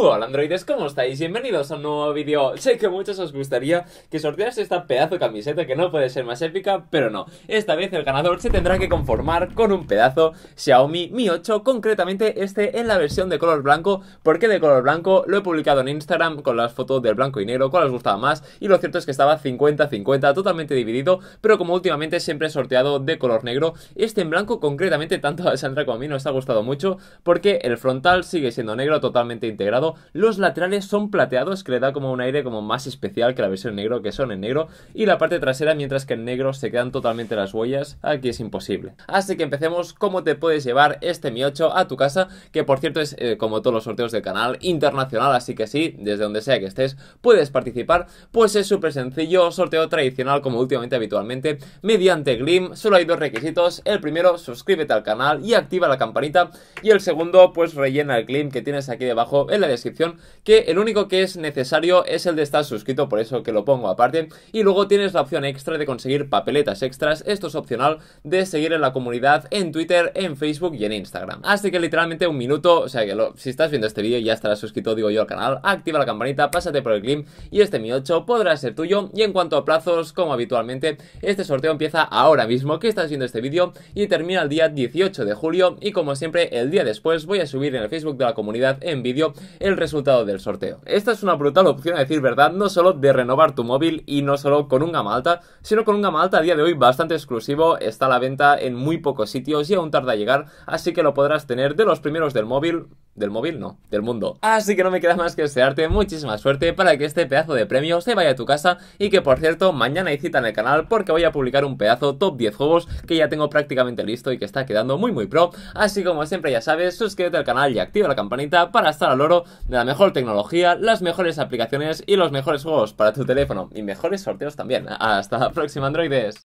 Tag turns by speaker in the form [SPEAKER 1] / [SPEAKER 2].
[SPEAKER 1] hola androides, ¿cómo estáis? Bienvenidos a un nuevo vídeo. Sé que muchos os gustaría que sortease esta pedazo de camiseta que no puede ser más épica, pero no. Esta vez el ganador se tendrá que conformar con un pedazo Xiaomi Mi 8, concretamente este en la versión de color blanco. Porque de color blanco? Lo he publicado en Instagram con las fotos del blanco y negro, cuál os gustaba más, y lo cierto es que estaba 50-50, totalmente dividido, pero como últimamente siempre he sorteado de color negro, este en blanco concretamente tanto a Sandra como a mí nos ha gustado mucho, porque el frontal sigue siendo negro totalmente integrado los laterales son plateados, que le da como un aire como más especial que la versión negro, que son en negro. Y la parte trasera, mientras que en negro se quedan totalmente las huellas, aquí es imposible. Así que empecemos cómo te puedes llevar este Mi 8 a tu casa, que por cierto es, eh, como todos los sorteos del canal, internacional, así que sí, desde donde sea que estés, puedes participar. Pues es súper sencillo, sorteo tradicional como últimamente habitualmente, mediante Glim. Solo hay dos requisitos. El primero, suscríbete al canal y activa la campanita. Y el segundo, pues rellena el Glim que tienes aquí debajo en la descripción que el único que es necesario es el de estar suscrito, por eso que lo pongo aparte. Y luego tienes la opción extra de conseguir papeletas extras, esto es opcional, de seguir en la comunidad en Twitter, en Facebook y en Instagram. Así que literalmente un minuto, o sea que si estás viendo este vídeo ya estarás suscrito, digo yo, al canal, activa la campanita, pásate por el clip y este Mi 8 podrá ser tuyo. Y en cuanto a plazos, como habitualmente, este sorteo empieza ahora mismo que estás viendo este vídeo y termina el día 18 de julio y como siempre el día después voy a subir en el Facebook de la comunidad en vídeo el resultado del sorteo. Esta es una brutal opción a decir verdad, no solo de renovar tu móvil y no solo con un gama alta, sino con un gama alta a día de hoy bastante exclusivo, está a la venta en muy pocos sitios y aún tarda a llegar, así que lo podrás tener de los primeros del móvil del móvil, no, del mundo. Así que no me queda más que desearte muchísima suerte para que este pedazo de premio se vaya a tu casa y que por cierto, mañana hay cita en el canal porque voy a publicar un pedazo top 10 juegos que ya tengo prácticamente listo y que está quedando muy muy pro. Así como siempre ya sabes, suscríbete al canal y activa la campanita para estar al oro de la mejor tecnología, las mejores aplicaciones y los mejores juegos para tu teléfono y mejores sorteos también. Hasta la próxima, androides.